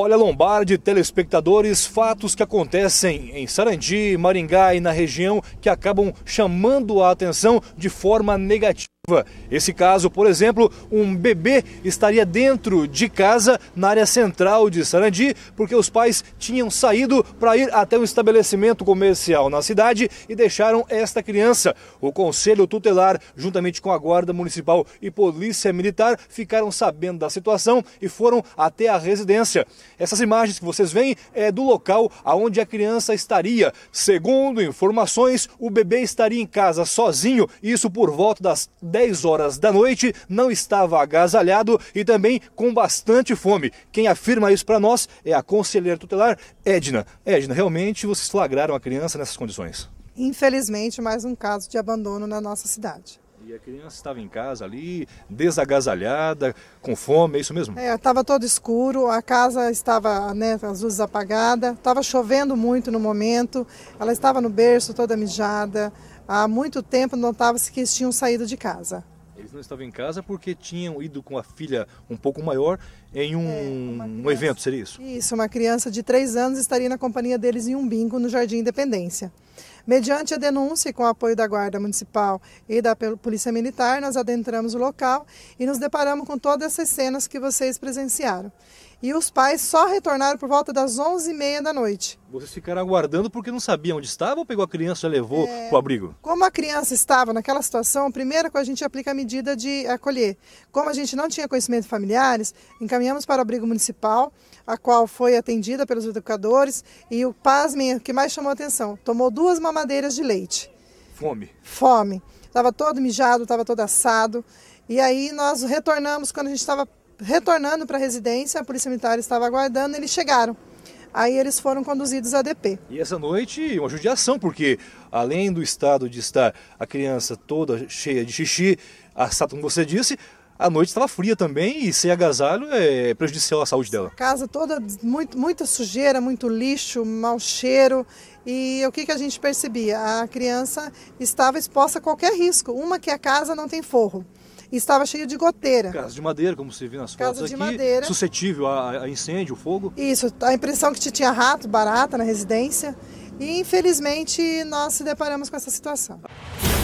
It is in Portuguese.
Olha Lombardi, telespectadores, fatos que acontecem em Sarandi, Maringá e na região que acabam chamando a atenção de forma negativa. Esse caso, por exemplo, um bebê estaria dentro de casa na área central de Sarandi porque os pais tinham saído para ir até um estabelecimento comercial na cidade e deixaram esta criança. O Conselho Tutelar, juntamente com a Guarda Municipal e Polícia Militar, ficaram sabendo da situação e foram até a residência. Essas imagens que vocês veem é do local aonde a criança estaria. Segundo informações, o bebê estaria em casa sozinho, isso por volta das 10 10 horas da noite, não estava agasalhado e também com bastante fome. Quem afirma isso para nós é a conselheira tutelar Edna. Edna, realmente vocês flagraram a criança nessas condições? Infelizmente, mais um caso de abandono na nossa cidade. E a criança estava em casa ali, desagasalhada, com fome, é isso mesmo? É, estava todo escuro, a casa estava, né, as luzes apagadas, estava chovendo muito no momento, ela estava no berço toda mijada, há muito tempo notava-se que eles tinham saído de casa. Eles não estavam em casa porque tinham ido com a filha um pouco maior em um, é, um evento, seria isso? Isso, uma criança de 3 anos estaria na companhia deles em um bingo no Jardim Independência. Mediante a denúncia e com o apoio da Guarda Municipal e da Polícia Militar, nós adentramos o local e nos deparamos com todas essas cenas que vocês presenciaram. E os pais só retornaram por volta das 11h30 da noite. Vocês ficaram aguardando porque não sabiam onde estava ou pegou a criança e levou é... para o abrigo? Como a criança estava naquela situação, primeiro que a gente aplica a medida de acolher. Como a gente não tinha conhecimento de familiares, encaminhamos para o abrigo municipal, a qual foi atendida pelos educadores. E o pasmem, que mais chamou a atenção, tomou duas mamães mamadeiras de leite. Fome. Fome. Estava todo mijado, estava todo assado. E aí nós retornamos, quando a gente estava retornando para a residência, a Polícia Militar estava aguardando, eles chegaram. Aí eles foram conduzidos à DP. E essa noite, uma judiação, porque além do estado de estar a criança toda cheia de xixi, assado, como você disse, a noite estava fria também e sem agasalho é prejudicial à saúde dela. Casa toda, muito, muita sujeira, muito lixo, mau cheiro. E o que, que a gente percebia? A criança estava exposta a qualquer risco. Uma que é a casa não tem forro estava cheia de goteira. Casa de madeira, como se viu nas Casa fotos de aqui, madeira. suscetível a, a, incêndio, fogo. Isso, a impressão que tinha rato, barata na residência. E infelizmente nós se deparamos com essa situação.